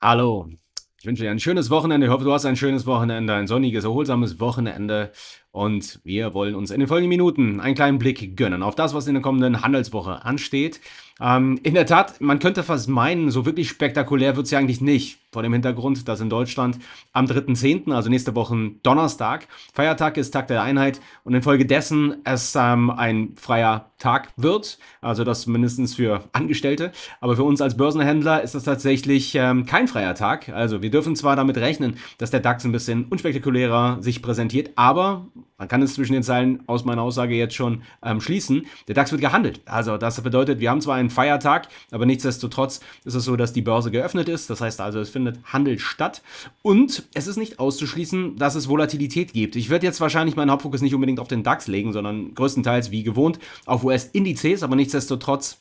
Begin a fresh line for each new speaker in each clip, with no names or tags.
Hallo. Ich wünsche dir ein schönes Wochenende. Ich hoffe, du hast ein schönes Wochenende, ein sonniges, erholsames Wochenende. Und wir wollen uns in den folgenden Minuten einen kleinen Blick gönnen auf das, was in der kommenden Handelswoche ansteht. Ähm, in der Tat, man könnte fast meinen, so wirklich spektakulär wird es ja eigentlich nicht. Vor dem Hintergrund, dass in Deutschland am 3.10., also nächste Woche Donnerstag, Feiertag ist, Tag der Einheit und infolgedessen es ähm, ein freier Tag wird. Also das mindestens für Angestellte. Aber für uns als Börsenhändler ist das tatsächlich ähm, kein freier Tag. Also wir dürfen zwar damit rechnen, dass der DAX ein bisschen unspektakulärer sich präsentiert, aber man kann es zwischen den Zeilen aus meiner Aussage jetzt schon ähm, schließen, der DAX wird gehandelt. Also das bedeutet, wir haben zwar einen Feiertag, aber nichtsdestotrotz ist es so, dass die Börse geöffnet ist. Das heißt also, es findet Handel statt und es ist nicht auszuschließen, dass es Volatilität gibt. Ich werde jetzt wahrscheinlich meinen Hauptfokus nicht unbedingt auf den DAX legen, sondern größtenteils wie gewohnt auf US-Indizes, aber nichtsdestotrotz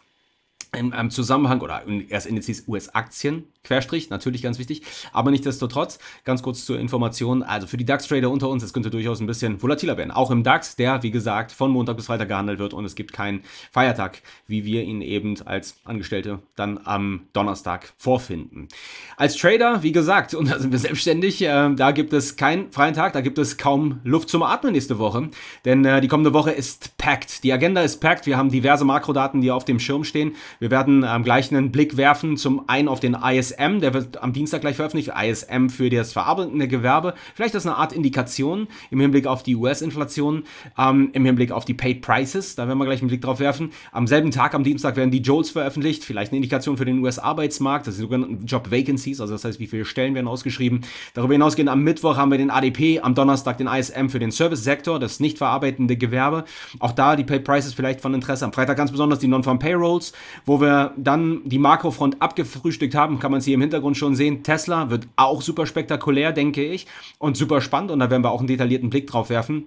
in einem Zusammenhang oder in, erst Indizes US-Aktien, Querstrich, natürlich ganz wichtig, aber nicht desto trotz, ganz kurz zur Information, also für die DAX-Trader unter uns, es könnte durchaus ein bisschen volatiler werden, auch im DAX, der, wie gesagt, von Montag bis Freitag gehandelt wird und es gibt keinen Feiertag, wie wir ihn eben als Angestellte dann am Donnerstag vorfinden. Als Trader, wie gesagt, und da sind wir selbstständig, äh, da gibt es keinen freien Tag, da gibt es kaum Luft zum Atmen nächste Woche, denn äh, die kommende Woche ist packed, die Agenda ist packed, wir haben diverse Makrodaten, die auf dem Schirm stehen, wir werden ähm, gleich einen Blick werfen zum einen auf den ISM, der wird am Dienstag gleich veröffentlicht, ISM für das verarbeitende Gewerbe. Vielleicht ist eine Art Indikation im Hinblick auf die US-Inflation, ähm, im Hinblick auf die Paid Prices, da werden wir gleich einen Blick drauf werfen. Am selben Tag, am Dienstag, werden die Jolts veröffentlicht, vielleicht eine Indikation für den US-Arbeitsmarkt, das sind sogenannte Job Vacancies, also das heißt, wie viele Stellen werden ausgeschrieben. Darüber hinausgehend am Mittwoch haben wir den ADP, am Donnerstag den ISM für den Service-Sektor, das nicht verarbeitende Gewerbe. Auch da die Paid Prices vielleicht von Interesse. Am Freitag ganz besonders die Non-Farm Payrolls, wo wir dann die Makrofront abgefrühstückt haben, kann man es hier im Hintergrund schon sehen. Tesla wird auch super spektakulär, denke ich, und super spannend und da werden wir auch einen detaillierten Blick drauf werfen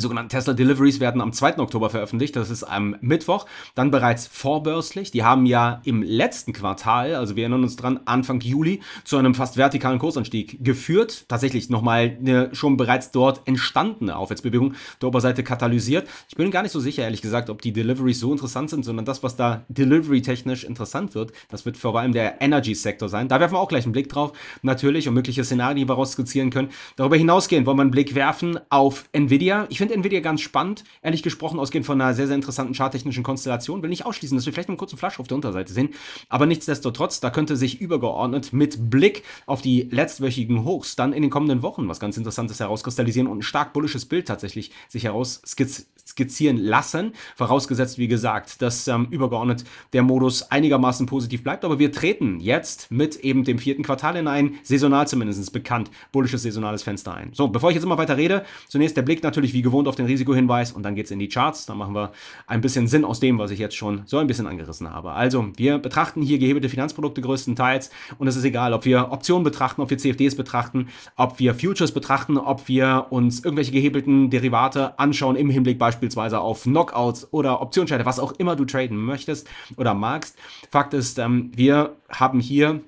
sogenannten Tesla Deliveries werden am 2. Oktober veröffentlicht, das ist am Mittwoch, dann bereits vorbörslich. Die haben ja im letzten Quartal, also wir erinnern uns dran, Anfang Juli zu einem fast vertikalen Kursanstieg geführt. Tatsächlich nochmal eine schon bereits dort entstandene Aufwärtsbewegung der Oberseite katalysiert. Ich bin gar nicht so sicher, ehrlich gesagt, ob die Deliveries so interessant sind, sondern das, was da delivery-technisch interessant wird, das wird vor allem der Energy-Sektor sein. Da werfen wir auch gleich einen Blick drauf, natürlich, und mögliche Szenarien, die wir raus skizzieren können. Darüber hinausgehend wollen wir einen Blick werfen auf Nvidia. Ich finde Nvidia ganz spannend. Ehrlich gesprochen, ausgehend von einer sehr, sehr interessanten charttechnischen Konstellation, will nicht ausschließen, dass wir vielleicht einen kurzen Flash auf der Unterseite sehen. Aber nichtsdestotrotz, da könnte sich übergeordnet mit Blick auf die letztwöchigen Hochs dann in den kommenden Wochen was ganz Interessantes herauskristallisieren und ein stark bullisches Bild tatsächlich sich herausskizzieren lassen. Vorausgesetzt, wie gesagt, dass ähm, übergeordnet der Modus einigermaßen positiv bleibt. Aber wir treten jetzt mit eben dem vierten Quartal in ein saisonal zumindest bekannt bullisches saisonales Fenster ein. So, bevor ich jetzt immer weiter rede, zunächst der Blick natürlich wie gewohnt gewohnt auf den Risikohinweis und dann geht es in die Charts. Da machen wir ein bisschen Sinn aus dem, was ich jetzt schon so ein bisschen angerissen habe. Also, wir betrachten hier gehebelte Finanzprodukte größtenteils und es ist egal, ob wir Optionen betrachten, ob wir CFDs betrachten, ob wir Futures betrachten, ob wir uns irgendwelche gehebelten Derivate anschauen im Hinblick beispielsweise auf Knockouts oder Optionsscheine, was auch immer du traden möchtest oder magst. Fakt ist, ähm, wir haben hier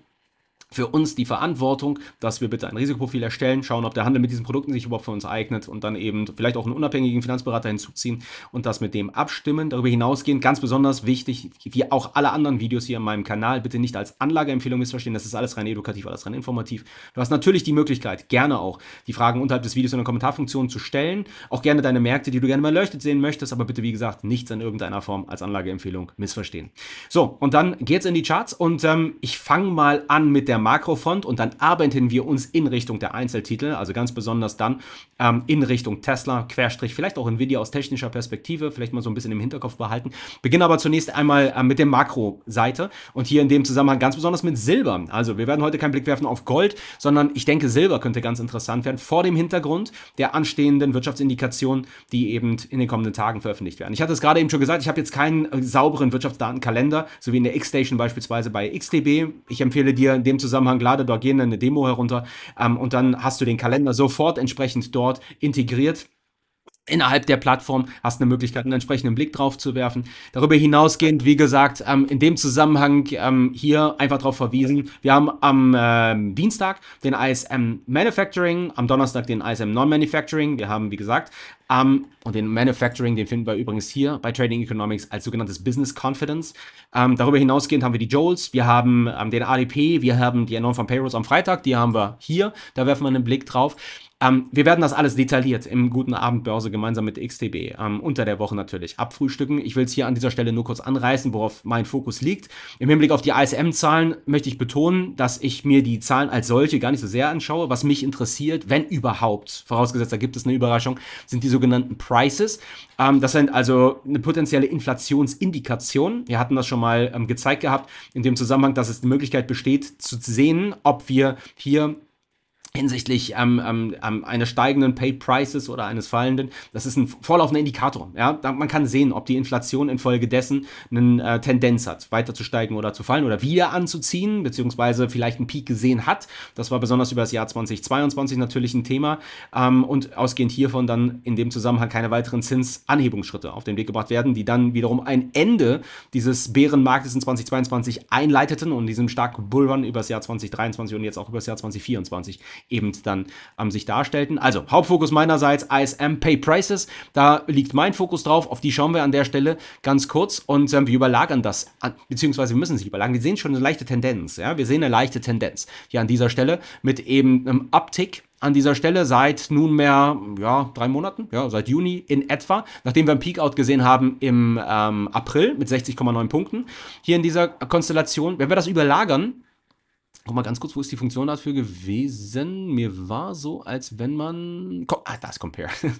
für uns die Verantwortung, dass wir bitte ein Risikoprofil erstellen, schauen, ob der Handel mit diesen Produkten sich überhaupt für uns eignet und dann eben vielleicht auch einen unabhängigen Finanzberater hinzuziehen und das mit dem abstimmen. Darüber hinausgehend ganz besonders wichtig, wie auch alle anderen Videos hier in meinem Kanal, bitte nicht als Anlageempfehlung missverstehen, das ist alles rein edukativ, alles rein informativ. Du hast natürlich die Möglichkeit, gerne auch die Fragen unterhalb des Videos in der Kommentarfunktion zu stellen, auch gerne deine Märkte, die du gerne mal leuchtet sehen möchtest, aber bitte wie gesagt, nichts in irgendeiner Form als Anlageempfehlung missverstehen. So, und dann geht's in die Charts und ähm, ich fange mal an mit der der Makrofront und dann arbeiten wir uns in Richtung der Einzeltitel, also ganz besonders dann ähm, in Richtung Tesla, Querstrich, vielleicht auch Nvidia aus technischer Perspektive, vielleicht mal so ein bisschen im Hinterkopf behalten. Beginnen aber zunächst einmal äh, mit der Makro-Seite und hier in dem Zusammenhang ganz besonders mit Silber. Also wir werden heute keinen Blick werfen auf Gold, sondern ich denke, Silber könnte ganz interessant werden vor dem Hintergrund der anstehenden Wirtschaftsindikationen, die eben in den kommenden Tagen veröffentlicht werden. Ich hatte es gerade eben schon gesagt, ich habe jetzt keinen äh, sauberen Wirtschaftsdatenkalender, so wie in der X-Station beispielsweise bei XDB. Ich empfehle dir in dem Zusammenhang Zusammenhang, lade dort gerne eine Demo herunter ähm, und dann hast du den Kalender sofort entsprechend dort integriert innerhalb der Plattform hast eine Möglichkeit, einen entsprechenden Blick drauf zu werfen. Darüber hinausgehend, wie gesagt, ähm, in dem Zusammenhang ähm, hier einfach darauf verwiesen, wir haben am äh, Dienstag den ISM Manufacturing, am Donnerstag den ISM Non-Manufacturing, wir haben, wie gesagt, um, und den Manufacturing, den finden wir übrigens hier bei Trading Economics als sogenanntes Business Confidence. Um, ähm, darüber hinausgehend haben wir die Joules, wir haben um, ähm, den ADP, wir haben die Enorm von Payrolls am Freitag, die haben wir hier, da werfen wir einen Blick drauf. Ähm, wir werden das alles detailliert im guten Abend Börse gemeinsam mit XTB ähm, unter der Woche natürlich abfrühstücken. Ich will es hier an dieser Stelle nur kurz anreißen, worauf mein Fokus liegt. Im Hinblick auf die ISM-Zahlen möchte ich betonen, dass ich mir die Zahlen als solche gar nicht so sehr anschaue. Was mich interessiert, wenn überhaupt, vorausgesetzt, da gibt es eine Überraschung, sind die sogenannten Prices. Ähm, das sind also eine potenzielle Inflationsindikation. Wir hatten das schon mal ähm, gezeigt gehabt in dem Zusammenhang, dass es die Möglichkeit besteht zu sehen, ob wir hier hinsichtlich ähm, ähm, ähm, eines steigenden Pay Prices oder eines fallenden. Das ist ein vorlaufender Indikator. Ja? Man kann sehen, ob die Inflation infolgedessen eine äh, Tendenz hat, weiter zu steigen oder zu fallen oder wieder anzuziehen, beziehungsweise vielleicht einen Peak gesehen hat. Das war besonders über das Jahr 2022 natürlich ein Thema. Ähm, und ausgehend hiervon dann in dem Zusammenhang keine weiteren Zinsanhebungsschritte auf den Weg gebracht werden, die dann wiederum ein Ende dieses Bärenmarktes in 2022 einleiteten und diesem starken Bullrun über das Jahr 2023 und jetzt auch über das Jahr 2024 eben dann ähm, sich darstellten. Also Hauptfokus meinerseits ISM Pay Prices, da liegt mein Fokus drauf, auf die schauen wir an der Stelle ganz kurz und ähm, wir überlagern das, beziehungsweise wir müssen sich überlagern, wir sehen schon eine leichte Tendenz, ja, wir sehen eine leichte Tendenz hier an dieser Stelle mit eben einem Uptick an dieser Stelle seit nunmehr ja, drei Monaten, ja, seit Juni in etwa, nachdem wir einen Peakout gesehen haben im ähm, April mit 60,9 Punkten hier in dieser Konstellation. Wenn wir das überlagern Guck mal ganz kurz, wo ist die Funktion dafür gewesen? Mir war so, als wenn man... Ah, das Compare.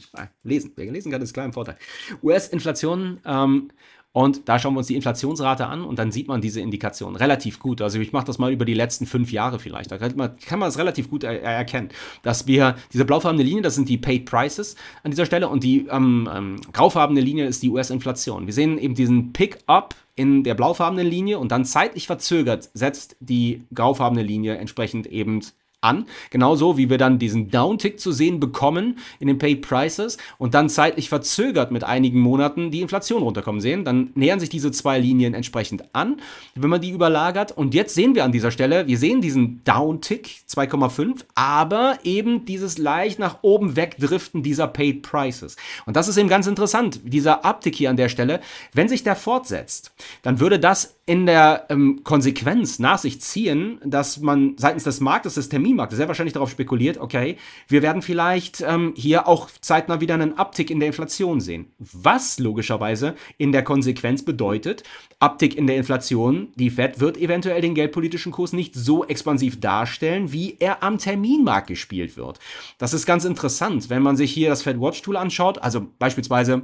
Lesen. Wer gelesen hat, ist klar im Vorteil. US-Inflation ähm, und da schauen wir uns die Inflationsrate an und dann sieht man diese Indikation relativ gut. Also ich mache das mal über die letzten fünf Jahre vielleicht. Da kann man, es relativ gut er erkennen, dass wir diese blaufarbene Linie, das sind die Paid Prices an dieser Stelle und die ähm, ähm, graufarbene Linie ist die US-Inflation. Wir sehen eben diesen Pick-up in der blaufarbenen Linie und dann zeitlich verzögert setzt die graufarbene Linie entsprechend eben an. Genauso wie wir dann diesen Downtick zu sehen bekommen in den Pay Prices und dann zeitlich verzögert mit einigen Monaten die Inflation runterkommen sehen. Dann nähern sich diese zwei Linien entsprechend an, wenn man die überlagert. Und jetzt sehen wir an dieser Stelle, wir sehen diesen Downtick 2,5, aber eben dieses leicht nach oben wegdriften dieser Pay Prices. Und das ist eben ganz interessant, dieser Uptick hier an der Stelle. Wenn sich der fortsetzt, dann würde das in der ähm, Konsequenz nach sich ziehen, dass man seitens des Marktes, des Terminmarktes, sehr wahrscheinlich darauf spekuliert, okay, wir werden vielleicht ähm, hier auch zeitnah wieder einen Abtick in der Inflation sehen. Was logischerweise in der Konsequenz bedeutet, Abtick in der Inflation, die Fed wird eventuell den geldpolitischen Kurs nicht so expansiv darstellen, wie er am Terminmarkt gespielt wird. Das ist ganz interessant, wenn man sich hier das Fed Watch Tool anschaut, also beispielsweise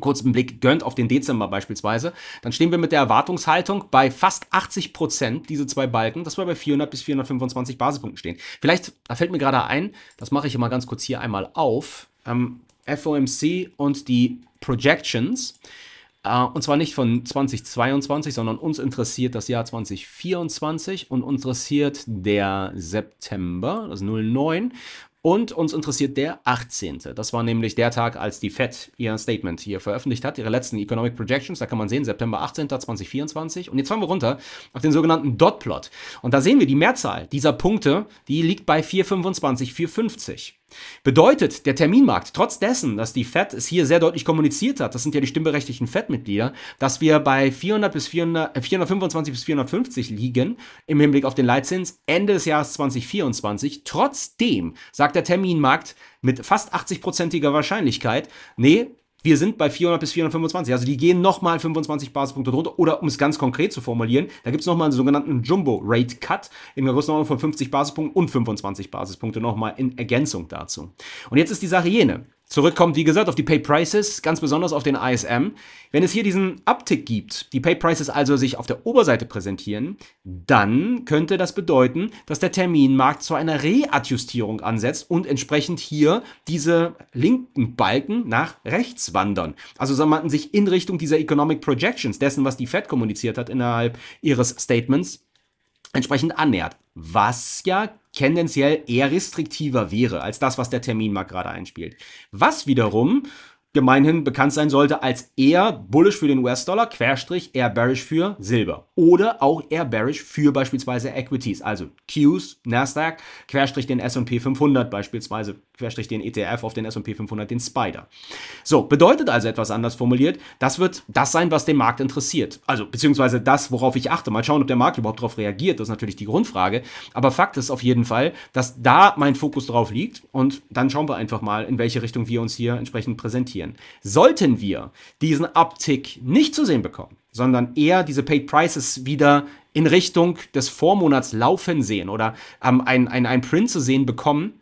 kurzen Blick gönnt auf den Dezember beispielsweise, dann stehen wir mit der Erwartungshaltung bei fast 80 Prozent, diese zwei Balken, dass wir bei 400 bis 425 Basispunkten stehen. Vielleicht, da fällt mir gerade ein, das mache ich immer ganz kurz hier einmal auf, ähm, FOMC und die Projections. Äh, und zwar nicht von 2022, sondern uns interessiert das Jahr 2024 und uns interessiert der September, also 09. Und uns interessiert der 18. Das war nämlich der Tag, als die Fed ihr Statement hier veröffentlicht hat, ihre letzten Economic Projections. Da kann man sehen, September 18. 2024. Und jetzt fahren wir runter auf den sogenannten Dot-Plot. Und da sehen wir die Mehrzahl dieser Punkte, die liegt bei 425, 450. Bedeutet, der Terminmarkt, trotz dessen, dass die FED es hier sehr deutlich kommuniziert hat, das sind ja die stimmberechtigten FED-Mitglieder, dass wir bei 400 bis 400, 425 äh, bis 450 liegen im Hinblick auf den Leitzins Ende des Jahres 2024. Trotzdem sagt der Terminmarkt mit fast 80-prozentiger Wahrscheinlichkeit, nee, wir sind bei 400 bis 425. Also die gehen nochmal 25 Basispunkte runter. Oder um es ganz konkret zu formulieren, da gibt es nochmal einen sogenannten Jumbo-Rate-Cut in der Größenordnung von 50 Basispunkten und 25 Basispunkte nochmal in Ergänzung dazu. Und jetzt ist die Sache jene. Zurückkommt, wie gesagt, auf die Pay Prices, ganz besonders auf den ISM. Wenn es hier diesen Uptick gibt, die Pay Prices also sich auf der Oberseite präsentieren, dann könnte das bedeuten, dass der Terminmarkt zu einer Readjustierung ansetzt und entsprechend hier diese linken Balken nach rechts wandern. Also sagen man sich in Richtung dieser Economic Projections, dessen, was die Fed kommuniziert hat innerhalb ihres Statements, entsprechend annähert, was ja tendenziell eher restriktiver wäre als das, was der Terminmarkt gerade einspielt. Was wiederum gemeinhin bekannt sein sollte als eher bullish für den US-Dollar, querstrich eher bearish für Silber oder auch eher bearish für beispielsweise Equities, also Qs, Nasdaq, Querstrich den S&P 500 beispielsweise, Querstrich den ETF auf den S&P 500, den Spider. So, bedeutet also etwas anders formuliert, das wird das sein, was den Markt interessiert. Also, beziehungsweise das, worauf ich achte. Mal schauen, ob der Markt überhaupt darauf reagiert, das ist natürlich die Grundfrage. Aber Fakt ist auf jeden Fall, dass da mein Fokus drauf liegt und dann schauen wir einfach mal, in welche Richtung wir uns hier entsprechend präsentieren. Sollten wir diesen Abtick nicht zu sehen bekommen, sondern eher diese Paid Prices wieder in Richtung des Vormonats laufen sehen oder ähm, einen ein Print zu sehen bekommen,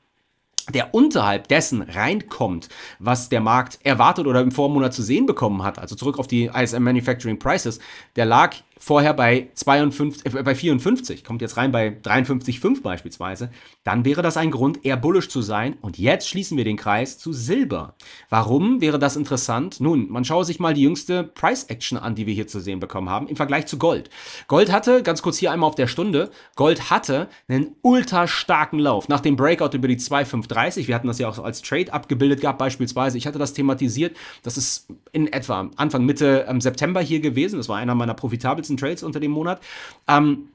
der unterhalb dessen reinkommt, was der Markt erwartet oder im Vormonat zu sehen bekommen hat, also zurück auf die ISM Manufacturing Prices, der lag vorher bei, 52, äh, bei 54, kommt jetzt rein bei 53,5 beispielsweise, dann wäre das ein Grund, eher bullisch zu sein. Und jetzt schließen wir den Kreis zu Silber. Warum wäre das interessant? Nun, man schaue sich mal die jüngste Price-Action an, die wir hier zu sehen bekommen haben, im Vergleich zu Gold. Gold hatte, ganz kurz hier einmal auf der Stunde, Gold hatte einen ultra starken Lauf. Nach dem Breakout über die 2,530, wir hatten das ja auch als Trade abgebildet gehabt beispielsweise, ich hatte das thematisiert, das ist in etwa Anfang, Mitte ähm, September hier gewesen, das war einer meiner profitabelsten coolsten Trails unter dem Monat. Ähm,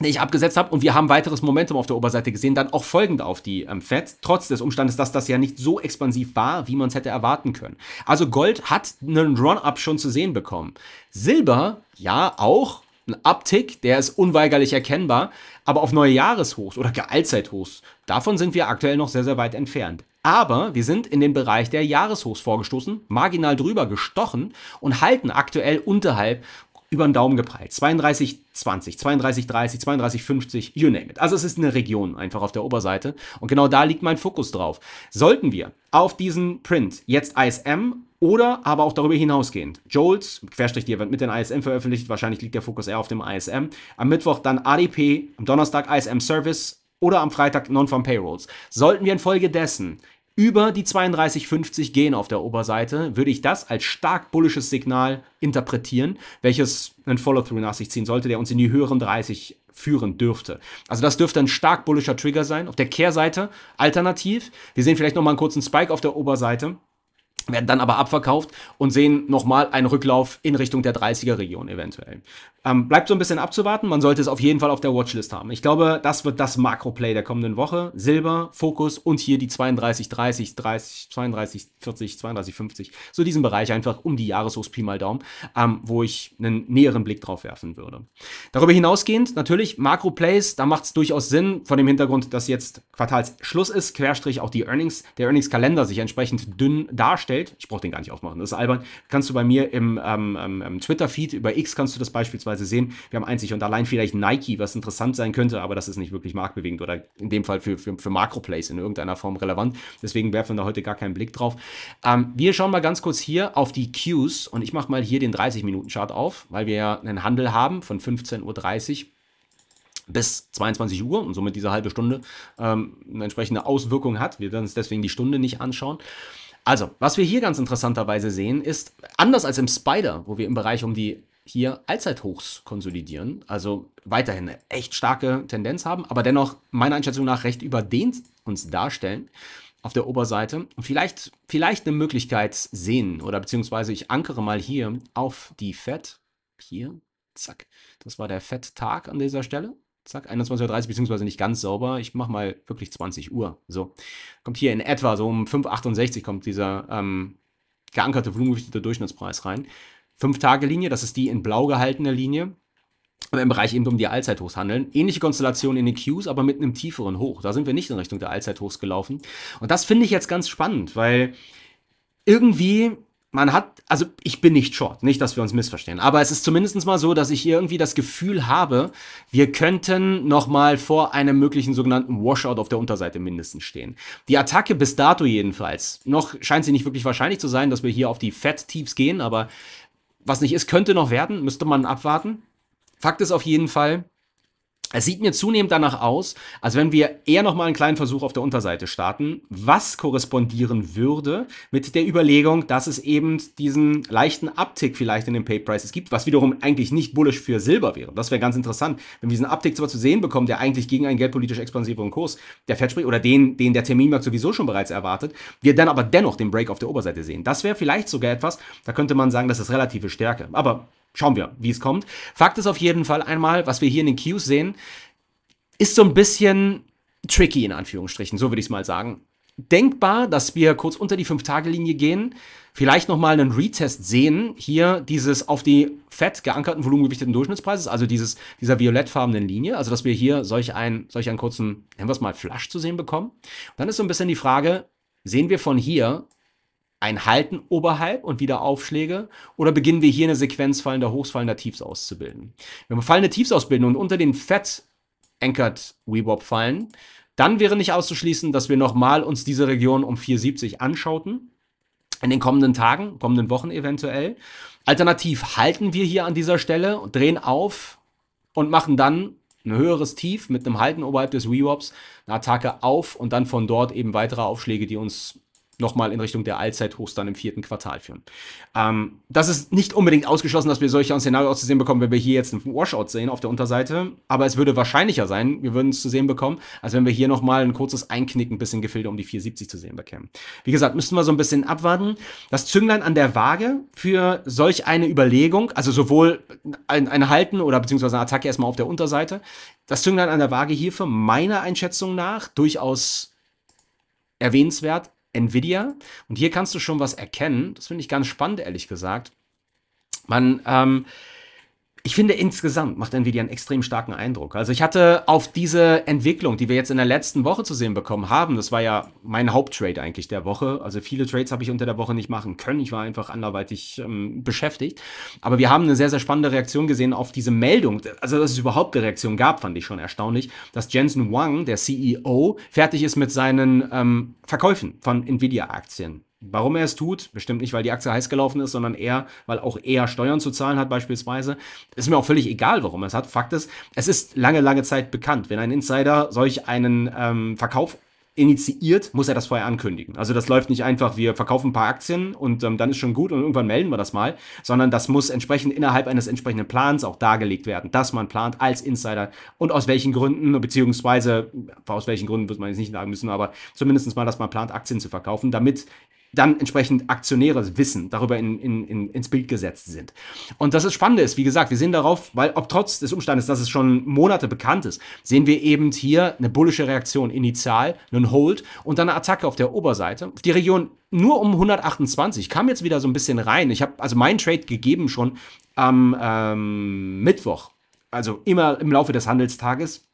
den ich abgesetzt habe und wir haben weiteres Momentum auf der Oberseite gesehen, dann auch folgend auf die ähm, FED, trotz des Umstandes, dass das ja nicht so expansiv war, wie man es hätte erwarten können. Also Gold hat einen Run-Up schon zu sehen bekommen. Silber, ja, auch, ein Uptick, der ist unweigerlich erkennbar, aber auf neue Jahreshochs oder Allzeithochs, davon sind wir aktuell noch sehr, sehr weit entfernt. Aber wir sind in den Bereich der Jahreshochs vorgestoßen, marginal drüber gestochen und halten aktuell unterhalb über den Daumen gepeilt. 32, 20, 32, 30, 32, 50, you name it. Also es ist eine Region einfach auf der Oberseite. Und genau da liegt mein Fokus drauf. Sollten wir auf diesen Print jetzt ISM oder aber auch darüber hinausgehend. Jolts, Querstrich, die wird mit den ISM veröffentlicht, wahrscheinlich liegt der Fokus eher auf dem ISM. Am Mittwoch dann ADP, am Donnerstag ISM Service, oder am Freitag Non-Farm Payrolls. Sollten wir dessen über die 32,50 gehen auf der Oberseite, würde ich das als stark bullisches Signal interpretieren, welches einen Follow-through nach sich ziehen sollte, der uns in die höheren 30 führen dürfte. Also das dürfte ein stark bullischer Trigger sein. Auf der Kehrseite alternativ, wir sehen vielleicht nochmal einen kurzen Spike auf der Oberseite werden dann aber abverkauft und sehen nochmal einen Rücklauf in Richtung der 30er-Region eventuell. Ähm, bleibt so ein bisschen abzuwarten, man sollte es auf jeden Fall auf der Watchlist haben. Ich glaube, das wird das Makroplay der kommenden Woche. Silber, Fokus und hier die 32, 30, 30, 32, 40, 32, 50. So diesen Bereich einfach um die Jahreshochs Pi mal Daumen, ähm, wo ich einen näheren Blick drauf werfen würde. Darüber hinausgehend natürlich Makroplays, da macht es durchaus Sinn, von dem Hintergrund, dass jetzt Quartalsschluss ist, querstrich auch die Earnings, der Earnings-Kalender sich entsprechend dünn darstellt fällt, ich brauche den gar nicht aufmachen, das ist albern, kannst du bei mir im, ähm, ähm, im Twitter-Feed, über X kannst du das beispielsweise sehen. Wir haben einzig und allein vielleicht Nike, was interessant sein könnte, aber das ist nicht wirklich marktbewegend oder in dem Fall für, für, für Makroplays in irgendeiner Form relevant. Deswegen werfen wir da heute gar keinen Blick drauf. Ähm, wir schauen mal ganz kurz hier auf die Cues und ich mache mal hier den 30-Minuten-Chart auf, weil wir ja einen Handel haben von 15.30 Uhr bis 22 Uhr und somit diese halbe Stunde ähm, eine entsprechende Auswirkung hat. Wir werden uns deswegen die Stunde nicht anschauen. Also, was wir hier ganz interessanterweise sehen, ist, anders als im Spider, wo wir im Bereich um die hier Allzeithochs konsolidieren, also weiterhin eine echt starke Tendenz haben, aber dennoch meiner Einschätzung nach recht überdehnt uns darstellen auf der Oberseite und vielleicht, vielleicht eine Möglichkeit sehen oder beziehungsweise ich ankere mal hier auf die FED, hier, zack, das war der FED-Tag an dieser Stelle zack, 21.30 Uhr, beziehungsweise nicht ganz sauber. Ich mache mal wirklich 20 Uhr. So. Kommt hier in etwa, so um 5,68 Uhr kommt dieser ähm, geankerte volumengewichtete Durchschnittspreis rein. Fünf-Tage-Linie, das ist die in blau gehaltene Linie. Aber im Bereich eben um die Allzeithochs handeln. Ähnliche Konstellation in den Qs, aber mit einem tieferen Hoch. Da sind wir nicht in Richtung der Allzeithochs gelaufen. Und das finde ich jetzt ganz spannend, weil irgendwie man hat, also ich bin nicht short, nicht, dass wir uns missverstehen, aber es ist zumindest mal so, dass ich irgendwie das Gefühl habe, wir könnten nochmal vor einem möglichen sogenannten Washout auf der Unterseite mindestens stehen. Die Attacke bis dato jedenfalls, noch scheint sie nicht wirklich wahrscheinlich zu sein, dass wir hier auf die Fat-Tiefs gehen, aber was nicht ist, könnte noch werden, müsste man abwarten. Fakt ist auf jeden Fall, es sieht mir zunehmend danach aus, als wenn wir eher nochmal einen kleinen Versuch auf der Unterseite starten, was korrespondieren würde mit der Überlegung, dass es eben diesen leichten Abtick vielleicht in den Pay Prices gibt, was wiederum eigentlich nicht bullish für Silber wäre. Das wäre ganz interessant, wenn wir diesen Abtick zwar zu sehen bekommen, der eigentlich gegen einen geldpolitisch expansiveren Kurs der Fed spricht oder den, den der Terminmarkt sowieso schon bereits erwartet, wir dann aber dennoch den Break auf der Oberseite sehen. Das wäre vielleicht sogar etwas, da könnte man sagen, das ist relative Stärke. Aber schauen wir, wie es kommt. Fakt ist auf jeden Fall einmal, was wir hier in den Cues sehen, ist so ein bisschen tricky in Anführungsstrichen, so würde ich es mal sagen. Denkbar, dass wir kurz unter die 5-Tage-Linie gehen, vielleicht nochmal einen Retest sehen. Hier dieses auf die fett geankerten volumengewichteten Durchschnittspreises, also dieses, dieser violettfarbenen Linie, also dass wir hier solch, ein, solch einen kurzen, nennen wir es mal, Flush zu sehen bekommen. Und dann ist so ein bisschen die Frage, sehen wir von hier ein Halten oberhalb und wieder Aufschläge? Oder beginnen wir hier eine Sequenz fallender Hochs, fallender Tiefs auszubilden? Wenn wir fallende Tiefs ausbilden und unter den Fett anchored Webop fallen, dann wäre nicht auszuschließen, dass wir nochmal uns diese Region um 470 anschauten. In den kommenden Tagen, kommenden Wochen eventuell. Alternativ halten wir hier an dieser Stelle, drehen auf und machen dann ein höheres Tief mit einem Halten oberhalb des Rewops, eine Attacke auf und dann von dort eben weitere Aufschläge, die uns nochmal in Richtung der Allzeithochs dann im vierten Quartal führen. Ähm, das ist nicht unbedingt ausgeschlossen, dass wir solche Szenario auch zu sehen bekommen, wenn wir hier jetzt einen Washout sehen auf der Unterseite, aber es würde wahrscheinlicher sein, wir würden es zu sehen bekommen, als wenn wir hier nochmal ein kurzes Einknicken bis in Gefilde um die 470 zu sehen bekämen. Wie gesagt, müssten wir so ein bisschen abwarten. Das Zünglein an der Waage für solch eine Überlegung, also sowohl ein, ein Halten oder beziehungsweise eine Attacke erstmal auf der Unterseite, das Zünglein an der Waage hierfür meiner Einschätzung nach durchaus erwähnenswert Nvidia. Und hier kannst du schon was erkennen. Das finde ich ganz spannend, ehrlich gesagt. Man ähm, ich finde, insgesamt macht Nvidia einen extrem starken Eindruck. Also ich hatte auf diese Entwicklung, die wir jetzt in der letzten Woche zu sehen bekommen haben, das war ja mein Haupttrade eigentlich der Woche. Also viele Trades habe ich unter der Woche nicht machen können. Ich war einfach anderweitig ähm, beschäftigt. Aber wir haben eine sehr, sehr spannende Reaktion gesehen auf diese Meldung. Also dass es überhaupt eine Reaktion gab, fand ich schon erstaunlich, dass Jensen Wang, der CEO, fertig ist mit seinen ähm, Verkäufen von Nvidia-Aktien. Warum er es tut, bestimmt nicht, weil die Aktie heiß gelaufen ist, sondern eher, weil auch er Steuern zu zahlen hat beispielsweise. Ist mir auch völlig egal, warum er es hat. Fakt ist, es ist lange, lange Zeit bekannt. Wenn ein Insider solch einen ähm, Verkauf initiiert, muss er das vorher ankündigen. Also das läuft nicht einfach, wir verkaufen ein paar Aktien und ähm, dann ist schon gut und irgendwann melden wir das mal, sondern das muss entsprechend innerhalb eines entsprechenden Plans auch dargelegt werden, dass man plant als Insider und aus welchen Gründen, beziehungsweise aus welchen Gründen wird man jetzt nicht sagen müssen, aber zumindest mal, dass man plant, Aktien zu verkaufen, damit dann entsprechend Aktionäre wissen, darüber in, in, in, ins Bild gesetzt sind. Und das ist Spannende ist, wie gesagt, wir sehen darauf, weil ob trotz des Umstandes, dass es schon Monate bekannt ist, sehen wir eben hier eine bullische Reaktion initial, einen Hold und dann eine Attacke auf der Oberseite. Die Region nur um 128 kam jetzt wieder so ein bisschen rein. Ich habe also meinen Trade gegeben schon am ähm, Mittwoch, also immer im Laufe des Handelstages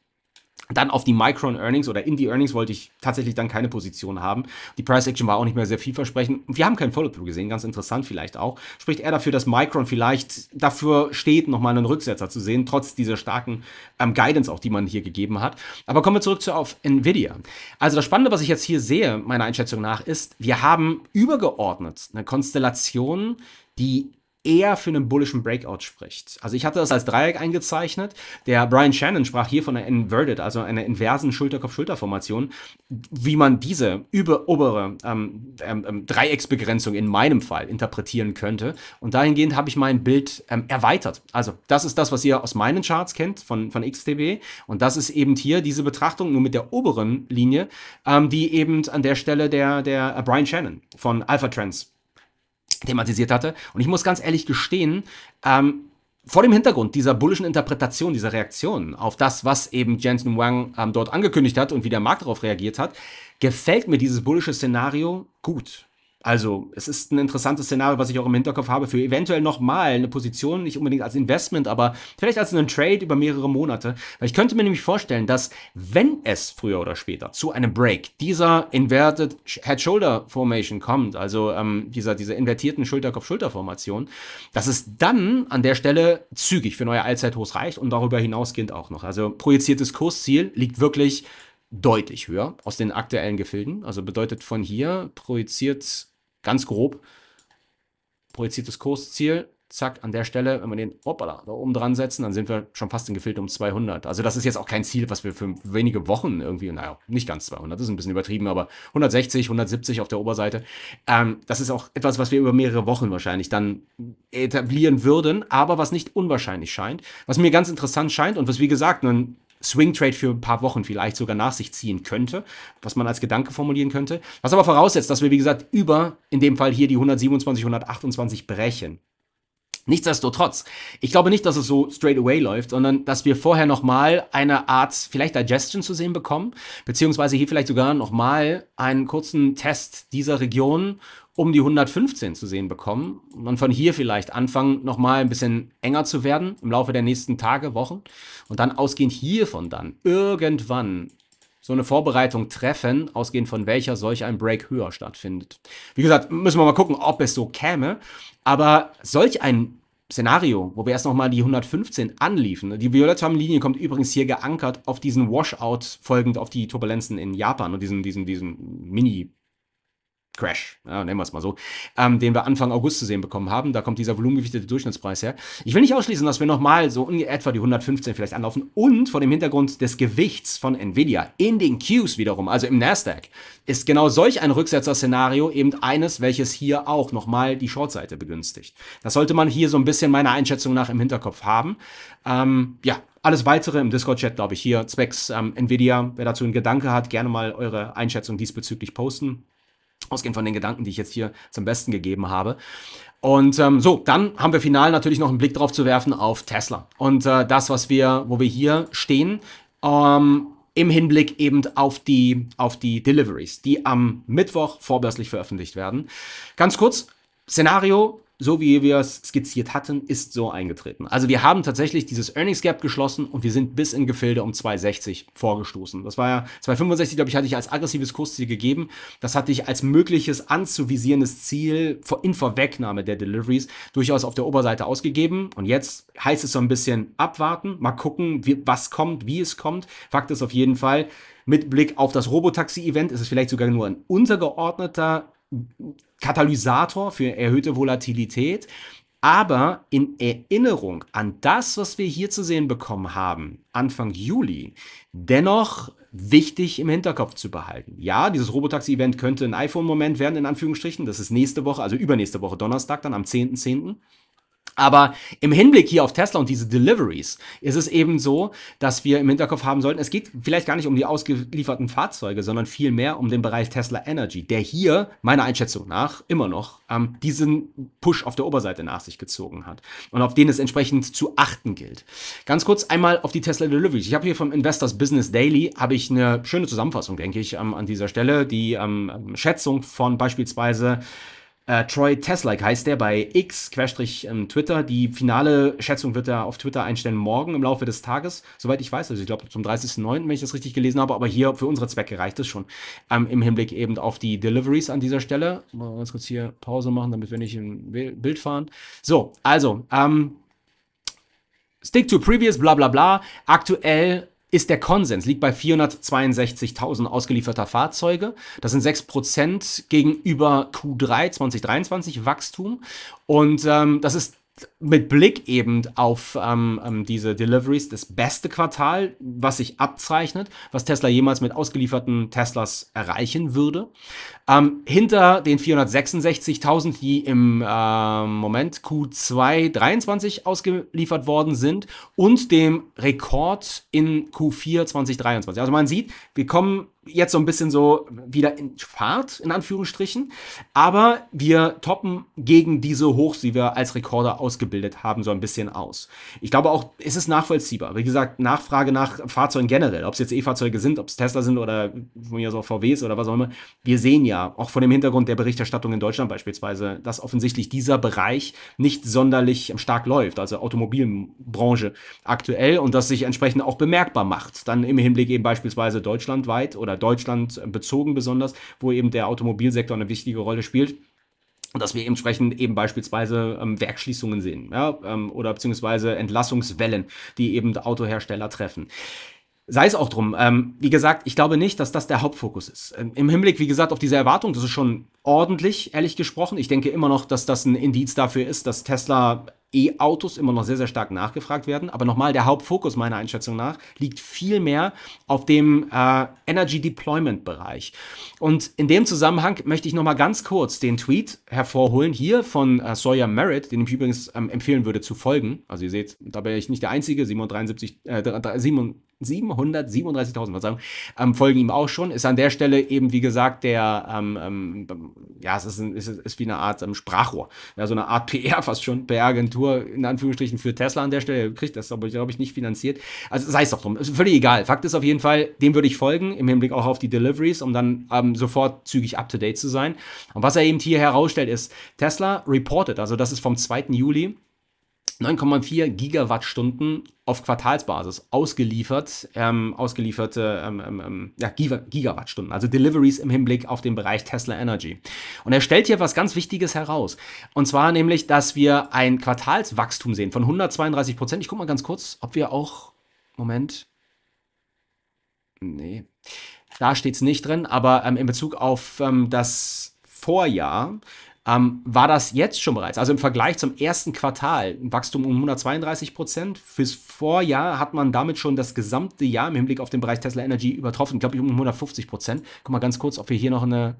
dann auf die Micron Earnings oder in die Earnings wollte ich tatsächlich dann keine Position haben. Die Price Action war auch nicht mehr sehr vielversprechend. Wir haben keinen Follow-through gesehen, ganz interessant vielleicht auch. Spricht eher dafür, dass Micron vielleicht dafür steht, nochmal einen Rücksetzer zu sehen, trotz dieser starken ähm, Guidance auch, die man hier gegeben hat. Aber kommen wir zurück zu auf Nvidia. Also das Spannende, was ich jetzt hier sehe, meiner Einschätzung nach, ist, wir haben übergeordnet eine Konstellation, die eher für einen bullischen Breakout spricht. Also ich hatte das als Dreieck eingezeichnet. Der Brian Shannon sprach hier von einer inverted, also einer inversen Schulterkopf-Schulter-Formation, wie man diese über obere ähm, ähm, ähm Dreiecksbegrenzung in meinem Fall interpretieren könnte. Und dahingehend habe ich mein Bild ähm, erweitert. Also das ist das, was ihr aus meinen Charts kennt von, von XTB. Und das ist eben hier diese Betrachtung nur mit der oberen Linie, ähm, die eben an der Stelle der, der äh, Brian Shannon von Alpha Trends thematisiert hatte. Und ich muss ganz ehrlich gestehen, ähm, vor dem Hintergrund dieser bullischen Interpretation, dieser Reaktion auf das, was eben Jensen Wang ähm, dort angekündigt hat und wie der Markt darauf reagiert hat, gefällt mir dieses bullische Szenario gut. Also, es ist ein interessantes Szenario, was ich auch im Hinterkopf habe, für eventuell nochmal eine Position, nicht unbedingt als Investment, aber vielleicht als einen Trade über mehrere Monate. Weil ich könnte mir nämlich vorstellen, dass, wenn es früher oder später zu einem Break dieser Inverted Head-Shoulder-Formation kommt, also ähm, dieser, dieser invertierten Schulterkopf-Schulter-Formation, dass es dann an der Stelle zügig für neue Allzeithochs reicht und darüber hinausgehend auch noch. Also, projiziertes Kursziel liegt wirklich deutlich höher aus den aktuellen Gefilden. Also bedeutet von hier projiziert ganz grob, projiziertes Kursziel, zack, an der Stelle, wenn wir den, hoppala, da oben dran setzen, dann sind wir schon fast in Gefilde um 200. Also das ist jetzt auch kein Ziel, was wir für wenige Wochen irgendwie, naja, nicht ganz 200, das ist ein bisschen übertrieben, aber 160, 170 auf der Oberseite. Ähm, das ist auch etwas, was wir über mehrere Wochen wahrscheinlich dann etablieren würden, aber was nicht unwahrscheinlich scheint. Was mir ganz interessant scheint und was, wie gesagt, ein Swing Trade für ein paar Wochen vielleicht sogar nach sich ziehen könnte, was man als Gedanke formulieren könnte. Was aber voraussetzt, dass wir, wie gesagt, über, in dem Fall hier die 127, 128 brechen. Nichtsdestotrotz, ich glaube nicht, dass es so straight away läuft, sondern dass wir vorher nochmal eine Art vielleicht Digestion zu sehen bekommen, beziehungsweise hier vielleicht sogar nochmal einen kurzen Test dieser Region um die 115 zu sehen bekommen und dann von hier vielleicht anfangen, nochmal ein bisschen enger zu werden im Laufe der nächsten Tage, Wochen und dann ausgehend hiervon dann irgendwann so eine Vorbereitung treffen, ausgehend von welcher solch ein Break höher stattfindet. Wie gesagt, müssen wir mal gucken, ob es so käme, aber solch ein Szenario, wo wir erst nochmal die 115 anliefen. Ne, die violette kommt übrigens hier geankert auf diesen Washout folgend auf die Turbulenzen in Japan und diesen, diesen, diesen Mini- Crash, ja, nennen wir es mal so, ähm, den wir Anfang August zu sehen bekommen haben. Da kommt dieser volumengewichtete Durchschnittspreis her. Ich will nicht ausschließen, dass wir nochmal so etwa die 115 vielleicht anlaufen und vor dem Hintergrund des Gewichts von Nvidia in den Qs wiederum, also im Nasdaq, ist genau solch ein Rücksetzer-Szenario eben eines, welches hier auch nochmal die Shortseite begünstigt. Das sollte man hier so ein bisschen meiner Einschätzung nach im Hinterkopf haben. Ähm, ja, alles weitere im Discord-Chat, glaube ich, hier. Zwecks ähm, Nvidia, wer dazu einen Gedanke hat, gerne mal eure Einschätzung diesbezüglich posten. Ausgehend von den Gedanken, die ich jetzt hier zum Besten gegeben habe. Und ähm, so, dann haben wir final natürlich noch einen Blick drauf zu werfen auf Tesla und äh, das, was wir, wo wir hier stehen. Ähm, im Hinblick eben auf die, auf die Deliveries, die am Mittwoch vorbörslich veröffentlicht werden. Ganz kurz, Szenario, so wie wir es skizziert hatten, ist so eingetreten. Also wir haben tatsächlich dieses Earnings Gap geschlossen und wir sind bis in Gefilde um 2,60 vorgestoßen. Das war ja 2,65, glaube ich, hatte ich als aggressives Kursziel gegeben. Das hatte ich als mögliches anzuvisierendes Ziel in Vorwegnahme der Deliveries durchaus auf der Oberseite ausgegeben. Und jetzt heißt es so ein bisschen abwarten, mal gucken, wie, was kommt, wie es kommt. Fakt ist auf jeden Fall, mit Blick auf das Robotaxi-Event ist es vielleicht sogar nur ein untergeordneter Katalysator für erhöhte Volatilität. Aber in Erinnerung an das, was wir hier zu sehen bekommen haben, Anfang Juli, dennoch wichtig im Hinterkopf zu behalten. Ja, dieses Robotaxi-Event könnte ein iPhone-Moment werden, in Anführungsstrichen. Das ist nächste Woche, also übernächste Woche Donnerstag, dann am 10.10. Aber im Hinblick hier auf Tesla und diese Deliveries ist es eben so, dass wir im Hinterkopf haben sollten, es geht vielleicht gar nicht um die ausgelieferten Fahrzeuge, sondern vielmehr um den Bereich Tesla Energy, der hier meiner Einschätzung nach immer noch ähm, diesen Push auf der Oberseite nach sich gezogen hat und auf den es entsprechend zu achten gilt. Ganz kurz einmal auf die Tesla Deliveries. Ich habe hier vom Investors Business Daily habe ich eine schöne Zusammenfassung, denke ich, ähm, an dieser Stelle, die ähm, Schätzung von beispielsweise äh, Troy Teslike heißt der bei X-Twitter. Ähm, die finale Schätzung wird er auf Twitter einstellen morgen im Laufe des Tages, soweit ich weiß. Also ich glaube zum 30.09., wenn ich das richtig gelesen habe. Aber hier für unsere Zwecke reicht es schon. Ähm, Im Hinblick eben auf die Deliveries an dieser Stelle. Mal ganz kurz hier Pause machen, damit wir nicht im Bild fahren. So, also, ähm, Stick to Previous, bla bla bla. Aktuell ist der Konsens, liegt bei 462.000 ausgelieferter Fahrzeuge. Das sind 6% gegenüber Q3 2023 Wachstum. Und ähm, das ist mit Blick eben auf ähm, ähm, diese Deliveries das beste Quartal, was sich abzeichnet, was Tesla jemals mit ausgelieferten Teslas erreichen würde. Ähm, hinter den 466.000, die im äh, Moment Q2 23 ausgeliefert worden sind und dem Rekord in Q4 2023. Also man sieht, wir kommen jetzt so ein bisschen so wieder in Fahrt, in Anführungsstrichen. Aber wir toppen gegen diese Hochs, die wir als Rekorder ausgebildet haben, so ein bisschen aus. Ich glaube auch, es ist nachvollziehbar. Wie gesagt, Nachfrage nach Fahrzeugen generell, ob es jetzt E-Fahrzeuge sind, ob es Tesla sind oder von mir so VWs oder was auch immer. Wir sehen ja, auch von dem Hintergrund der Berichterstattung in Deutschland beispielsweise, dass offensichtlich dieser Bereich nicht sonderlich stark läuft, also Automobilbranche aktuell und das sich entsprechend auch bemerkbar macht. Dann im Hinblick eben beispielsweise deutschlandweit oder oder Deutschland bezogen besonders, wo eben der Automobilsektor eine wichtige Rolle spielt dass wir entsprechend eben beispielsweise ähm, Werkschließungen sehen ja, ähm, oder beziehungsweise Entlassungswellen, die eben Autohersteller treffen. Sei es auch drum. Ähm, wie gesagt, ich glaube nicht, dass das der Hauptfokus ist. Ähm, Im Hinblick, wie gesagt, auf diese Erwartung, das ist schon ordentlich, ehrlich gesprochen. Ich denke immer noch, dass das ein Indiz dafür ist, dass Tesla E-Autos immer noch sehr, sehr stark nachgefragt werden. Aber nochmal, der Hauptfokus meiner Einschätzung nach liegt viel mehr auf dem äh, Energy Deployment Bereich. Und in dem Zusammenhang möchte ich nochmal ganz kurz den Tweet hervorholen hier von äh, Sawyer Merritt, den ich übrigens ähm, empfehlen würde zu folgen. Also ihr seht, da bin ich nicht der Einzige, 73, äh, 37, 737.000 Verzeihung, ähm, folgen ihm auch schon. Ist an der Stelle eben, wie gesagt, der, ähm, ähm, ja, es ist, ein, es ist, wie eine Art ähm, Sprachrohr, ja, so eine Art PR fast schon, PR-Agentur in Anführungsstrichen für Tesla an der Stelle. Kriegt das aber, glaube ich, nicht finanziert. Also sei es doch drum, ist völlig egal. Fakt ist auf jeden Fall, dem würde ich folgen, im Hinblick auch auf die Deliveries, um dann ähm, sofort zügig up to date zu sein. Und was er eben hier herausstellt, ist, Tesla reported, also das ist vom 2. Juli, 9,4 Gigawattstunden auf Quartalsbasis ausgeliefert, ähm, ausgelieferte ähm, ähm, ähm ja, Gigawattstunden, also Deliveries im Hinblick auf den Bereich Tesla Energy. Und er stellt hier was ganz Wichtiges heraus. Und zwar nämlich, dass wir ein Quartalswachstum sehen von 132 Prozent. Ich gucke mal ganz kurz, ob wir auch. Moment. Nee. Da steht es nicht drin, aber ähm, in Bezug auf ähm, das Vorjahr ähm, war das jetzt schon bereits, also im Vergleich zum ersten Quartal, ein Wachstum um 132 Prozent. Fürs Vorjahr hat man damit schon das gesamte Jahr im Hinblick auf den Bereich Tesla Energy übertroffen, glaube ich, um 150 Prozent. Guck mal ganz kurz, ob wir hier noch eine,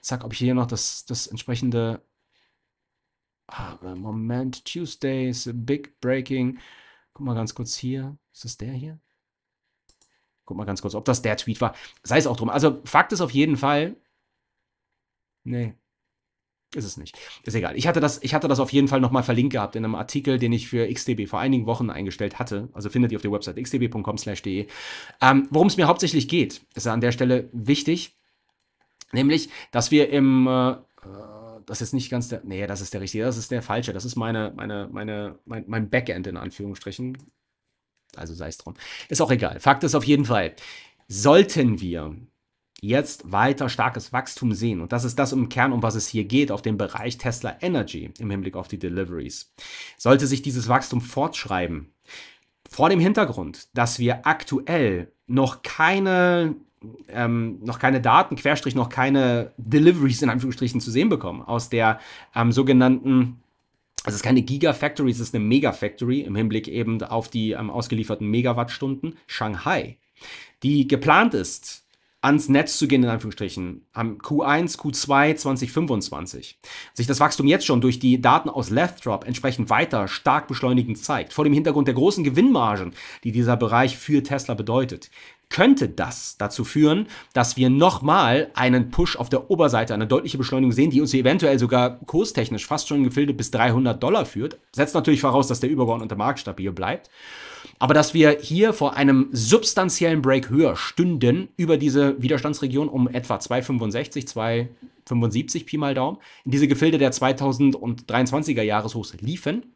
zack, ob ich hier noch das, das entsprechende. Ah, Moment, Tuesdays, Big Breaking. Guck mal ganz kurz hier. Ist das der hier? Guck mal ganz kurz, ob das der Tweet war. Sei es auch drum. Also, Fakt ist auf jeden Fall. Nee, ist es nicht. Ist egal. Ich hatte das, ich hatte das auf jeden Fall nochmal verlinkt gehabt in einem Artikel, den ich für XDB vor einigen Wochen eingestellt hatte. Also findet ihr auf der Website xdb.com/de. Ähm, Worum es mir hauptsächlich geht, ist an der Stelle wichtig, nämlich, dass wir im äh, äh, das ist nicht ganz der. Nee, das ist der richtige, das ist der falsche. Das ist meine, meine, meine, mein, mein Backend in Anführungsstrichen. Also sei es drum. Ist auch egal. Fakt ist auf jeden Fall, sollten wir jetzt weiter starkes Wachstum sehen. Und das ist das im Kern, um was es hier geht, auf dem Bereich Tesla Energy im Hinblick auf die Deliveries. Sollte sich dieses Wachstum fortschreiben, vor dem Hintergrund, dass wir aktuell noch keine ähm, noch keine Daten, Querstrich, noch keine Deliveries in Anführungsstrichen zu sehen bekommen aus der ähm, sogenannten also es ist keine Gigafactory, es ist eine Megafactory im Hinblick eben auf die ähm, ausgelieferten Megawattstunden Shanghai, die geplant ist ans Netz zu gehen, in Anführungsstrichen, am Q1, Q2 2025 sich das Wachstum jetzt schon durch die Daten aus Lathdrop entsprechend weiter stark beschleunigend zeigt, vor dem Hintergrund der großen Gewinnmargen, die dieser Bereich für Tesla bedeutet, könnte das dazu führen, dass wir nochmal einen Push auf der Oberseite, eine deutliche Beschleunigung sehen, die uns eventuell sogar kurstechnisch fast schon gefildet bis 300 Dollar führt. Setzt natürlich voraus, dass der übergeordnete Markt stabil bleibt aber dass wir hier vor einem substanziellen Break höher stünden über diese Widerstandsregion um etwa 265, 275 Pi mal Daumen, in diese Gefilde der 2023er Jahreshochs liefen,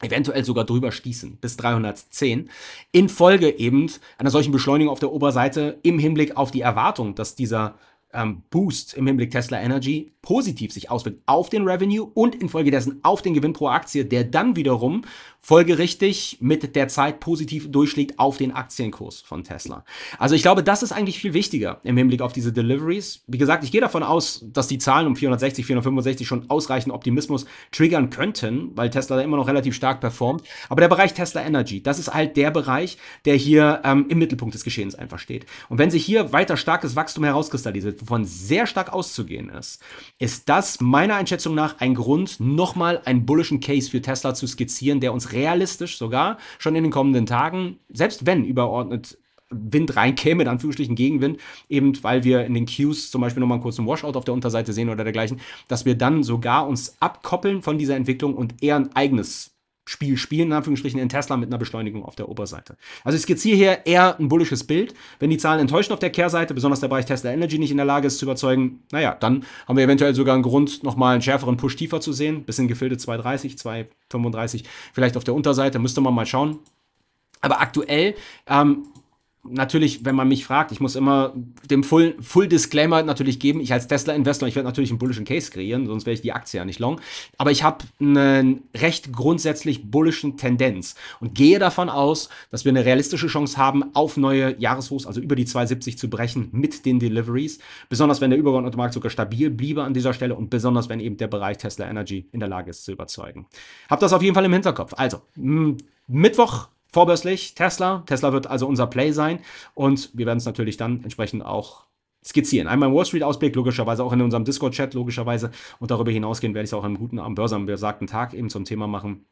eventuell sogar drüber stießen, bis 310, infolge eben einer solchen Beschleunigung auf der Oberseite im Hinblick auf die Erwartung, dass dieser ähm, Boost im Hinblick Tesla Energy positiv sich auswirkt auf den Revenue und infolgedessen auf den Gewinn pro Aktie, der dann wiederum folgerichtig mit der Zeit positiv durchschlägt auf den Aktienkurs von Tesla. Also ich glaube, das ist eigentlich viel wichtiger im Hinblick auf diese Deliveries. Wie gesagt, ich gehe davon aus, dass die Zahlen um 460, 465 schon ausreichend Optimismus triggern könnten, weil Tesla da immer noch relativ stark performt. Aber der Bereich Tesla Energy, das ist halt der Bereich, der hier ähm, im Mittelpunkt des Geschehens einfach steht. Und wenn sich hier weiter starkes Wachstum herauskristallisiert, wird, wovon sehr stark auszugehen ist, ist das meiner Einschätzung nach ein Grund, nochmal einen bullischen Case für Tesla zu skizzieren, der uns realistisch sogar schon in den kommenden Tagen, selbst wenn überordnet Wind reinkäme, in Anführungsstrichen Gegenwind, eben weil wir in den Cues zum Beispiel nochmal einen kurzen Washout auf der Unterseite sehen oder dergleichen, dass wir dann sogar uns abkoppeln von dieser Entwicklung und eher ein eigenes Spiel spielen, in Anführungsstrichen, in Tesla mit einer Beschleunigung auf der Oberseite. Also ich skizziere hier eher ein bullisches Bild. Wenn die Zahlen enttäuschen auf der Kehrseite, besonders der Bereich Tesla Energy nicht in der Lage ist zu überzeugen, naja, dann haben wir eventuell sogar einen Grund, nochmal einen schärferen Push tiefer zu sehen, Bisschen Gefilde 230, 235, vielleicht auf der Unterseite, müsste man mal schauen. Aber aktuell ähm, natürlich, wenn man mich fragt, ich muss immer dem Full, Full Disclaimer natürlich geben, ich als Tesla-Investor, ich werde natürlich einen bullischen Case kreieren, sonst wäre ich die Aktie ja nicht long. Aber ich habe einen recht grundsätzlich bullischen Tendenz und gehe davon aus, dass wir eine realistische Chance haben, auf neue Jahreshochs, also über die 270 zu brechen mit den Deliveries. Besonders wenn der übergeordnete Markt sogar stabil bliebe an dieser Stelle und besonders wenn eben der Bereich Tesla Energy in der Lage ist zu überzeugen. Hab das auf jeden Fall im Hinterkopf. Also, Mittwoch vorbörslich Tesla. Tesla wird also unser Play sein und wir werden es natürlich dann entsprechend auch skizzieren. Einmal im Wall Street Ausblick, logischerweise auch in unserem Discord-Chat, logischerweise. Und darüber hinausgehen werde ich es auch am guten, am Börse, am besagten Tag eben zum Thema machen.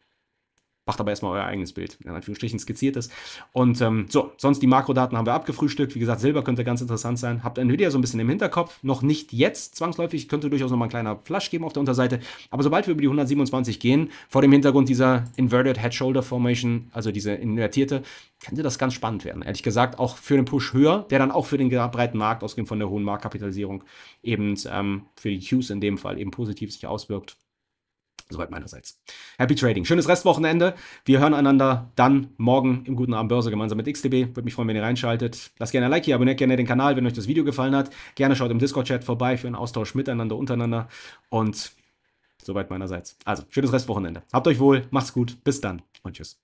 Macht aber erstmal euer eigenes Bild, in Anführungsstrichen skizziert ist. Und ähm, so, sonst die Makrodaten haben wir abgefrühstückt. Wie gesagt, Silber könnte ganz interessant sein. Habt ein Video so ein bisschen im Hinterkopf. Noch nicht jetzt zwangsläufig, könnte durchaus nochmal ein kleiner Flash geben auf der Unterseite. Aber sobald wir über die 127 gehen, vor dem Hintergrund dieser Inverted Head Shoulder Formation, also diese invertierte, könnte das ganz spannend werden. Ehrlich gesagt, auch für einen Push höher, der dann auch für den breiten Markt, ausgehend von der hohen Marktkapitalisierung, eben ähm, für die Qs in dem Fall eben positiv sich auswirkt. Soweit meinerseits. Happy Trading. Schönes Restwochenende. Wir hören einander dann morgen im Guten Abend Börse gemeinsam mit XTB. Würde mich freuen, wenn ihr reinschaltet. Lasst gerne ein Like hier, abonniert gerne den Kanal, wenn euch das Video gefallen hat. Gerne schaut im Discord-Chat vorbei für einen Austausch miteinander, untereinander. Und soweit meinerseits. Also, schönes Restwochenende. Habt euch wohl, macht's gut, bis dann und tschüss.